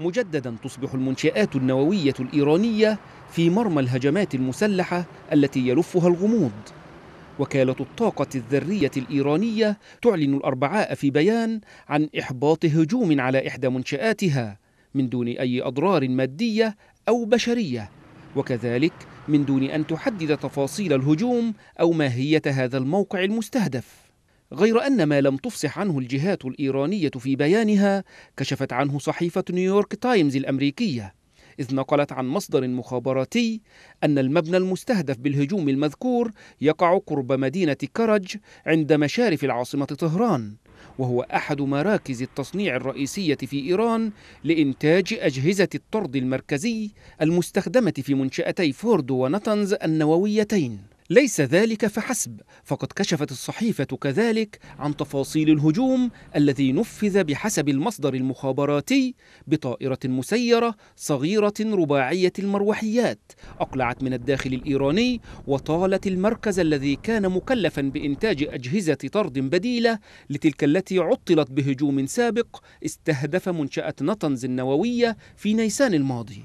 مجددا تصبح المنشآت النووية الإيرانية في مرمى الهجمات المسلحة التي يلفها الغموض وكالة الطاقة الذرية الإيرانية تعلن الأربعاء في بيان عن إحباط هجوم على إحدى منشآتها من دون أي أضرار مادية أو بشرية وكذلك من دون أن تحدد تفاصيل الهجوم أو ماهية هذا الموقع المستهدف غير أن ما لم تفصح عنه الجهات الإيرانية في بيانها كشفت عنه صحيفة نيويورك تايمز الأمريكية إذ نقلت عن مصدر مخابراتي أن المبنى المستهدف بالهجوم المذكور يقع قرب مدينة كرج عند مشارف العاصمة طهران وهو أحد مراكز التصنيع الرئيسية في إيران لإنتاج أجهزة الطرد المركزي المستخدمة في منشأتي فورد ونتنز النوويتين ليس ذلك فحسب فقد كشفت الصحيفة كذلك عن تفاصيل الهجوم الذي نفذ بحسب المصدر المخابراتي بطائرة مسيرة صغيرة رباعية المروحيات أقلعت من الداخل الإيراني وطالت المركز الذي كان مكلفا بإنتاج أجهزة طرد بديلة لتلك التي عطلت بهجوم سابق استهدف منشأة نطنز النووية في نيسان الماضي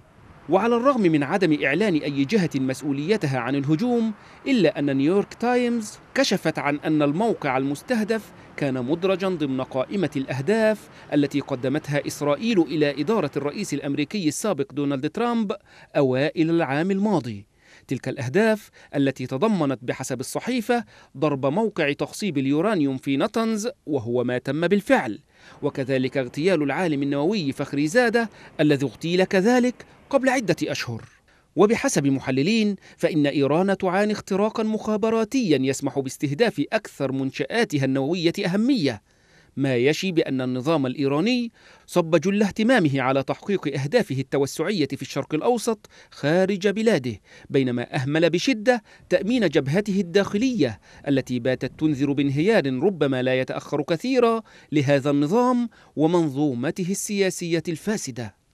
وعلى الرغم من عدم إعلان أي جهة مسؤوليتها عن الهجوم إلا أن نيويورك تايمز كشفت عن أن الموقع المستهدف كان مدرجا ضمن قائمة الأهداف التي قدمتها إسرائيل إلى إدارة الرئيس الأمريكي السابق دونالد ترامب أوائل العام الماضي تلك الأهداف التي تضمنت بحسب الصحيفة ضرب موقع تخصيب اليورانيوم في نطنز وهو ما تم بالفعل وكذلك اغتيال العالم النووي فخري زادة الذي اغتيل كذلك قبل عدة أشهر وبحسب محللين فإن إيران تعاني اختراقا مخابراتيا يسمح باستهداف أكثر منشآتها النووية أهمية ما يشي بأن النظام الإيراني صب جل اهتمامه على تحقيق أهدافه التوسعية في الشرق الأوسط خارج بلاده بينما أهمل بشدة تأمين جبهته الداخلية التي باتت تنذر بانهيار ربما لا يتأخر كثيرا لهذا النظام ومنظومته السياسية الفاسدة